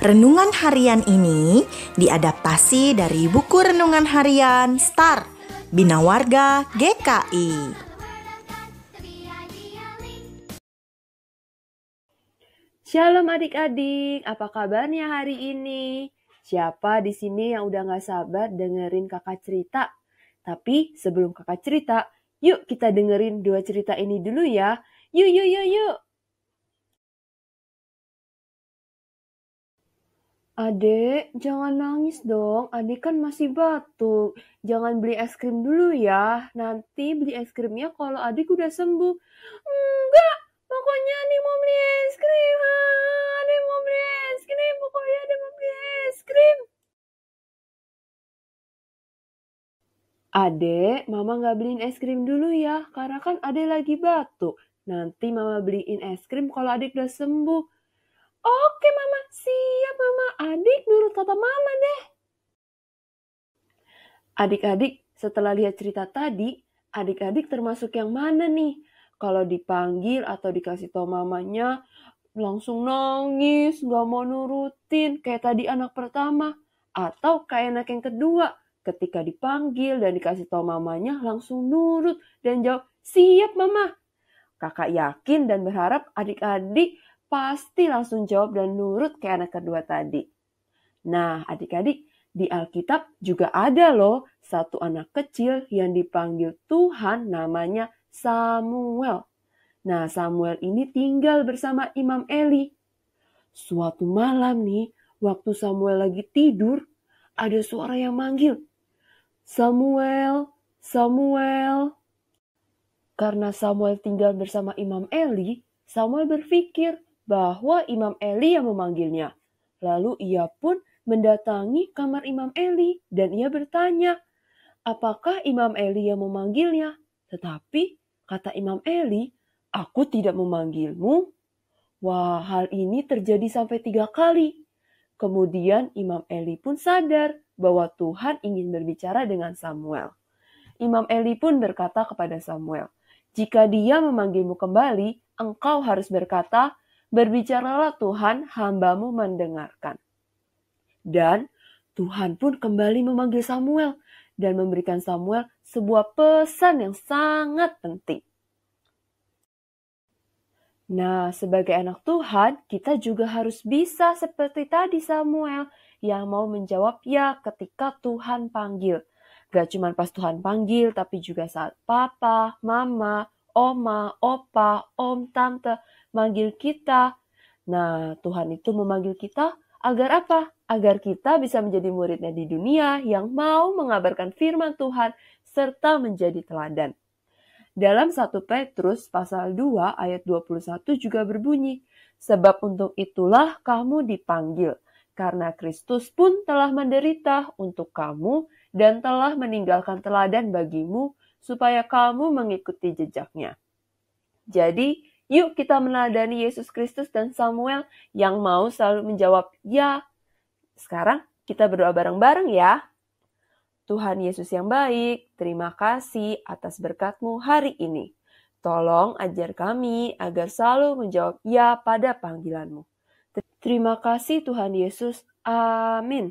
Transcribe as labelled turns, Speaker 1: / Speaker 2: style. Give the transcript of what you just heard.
Speaker 1: Renungan harian ini diadaptasi dari buku renungan harian Star Bina Warga GKI. Shalom adik-adik, apa kabarnya hari ini? Siapa di sini yang udah gak sabar dengerin kakak cerita? Tapi sebelum kakak cerita, yuk kita dengerin dua cerita ini dulu ya. Yuk, yuk, yuk, yuk. Adek, jangan nangis dong. Adek kan masih batuk. Jangan beli es krim dulu ya. Nanti beli es krimnya kalau adik udah sembuh. Enggak, pokoknya adik mau beli es krim. Adik mau beli es krim, pokoknya adik mau beli es krim. Adek, mama nggak beliin es krim dulu ya, karena kan adek lagi batuk. Nanti mama beliin es krim kalau adik udah sembuh siap mama adik nurut kata mama deh. Adik-adik, setelah lihat cerita tadi, adik-adik termasuk yang mana nih? Kalau dipanggil atau dikasih tau mamanya, langsung nangis, gak mau nurutin, kayak tadi anak pertama. Atau kayak anak yang kedua, ketika dipanggil dan dikasih tau mamanya, langsung nurut dan jawab, siap mama. Kakak yakin dan berharap adik-adik pasti langsung jawab dan nurut ke anak kedua tadi. Nah, adik-adik, di Alkitab juga ada loh satu anak kecil yang dipanggil Tuhan namanya Samuel. Nah, Samuel ini tinggal bersama Imam Eli. Suatu malam nih, waktu Samuel lagi tidur, ada suara yang manggil. Samuel, Samuel. Karena Samuel tinggal bersama Imam Eli, Samuel berpikir, bahwa Imam Eli yang memanggilnya. Lalu ia pun mendatangi kamar Imam Eli dan ia bertanya, apakah Imam Eli yang memanggilnya? Tetapi, kata Imam Eli, aku tidak memanggilmu. Wah, hal ini terjadi sampai tiga kali. Kemudian Imam Eli pun sadar bahwa Tuhan ingin berbicara dengan Samuel. Imam Eli pun berkata kepada Samuel, "Jika dia memanggilmu kembali, engkau harus berkata, Berbicaralah Tuhan, hambamu mendengarkan. Dan Tuhan pun kembali memanggil Samuel dan memberikan Samuel sebuah pesan yang sangat penting. Nah, sebagai anak Tuhan, kita juga harus bisa seperti tadi Samuel yang mau menjawab ya ketika Tuhan panggil. Gak cuma pas Tuhan panggil, tapi juga saat papa, mama, oma, opa, om, tante manggil kita. Nah, Tuhan itu memanggil kita agar apa? Agar kita bisa menjadi muridnya di dunia yang mau mengabarkan firman Tuhan serta menjadi teladan. Dalam 1 Petrus pasal 2 ayat 21 juga berbunyi, Sebab untuk itulah kamu dipanggil, karena Kristus pun telah menderita untuk kamu dan telah meninggalkan teladan bagimu supaya kamu mengikuti jejaknya. Jadi, yuk kita meneladani Yesus Kristus dan Samuel yang mau selalu menjawab ya. Sekarang kita berdoa bareng-bareng ya. Tuhan Yesus yang baik, terima kasih atas berkatmu hari ini. Tolong ajar kami agar selalu menjawab ya pada panggilanmu. Terima kasih Tuhan Yesus. Amin.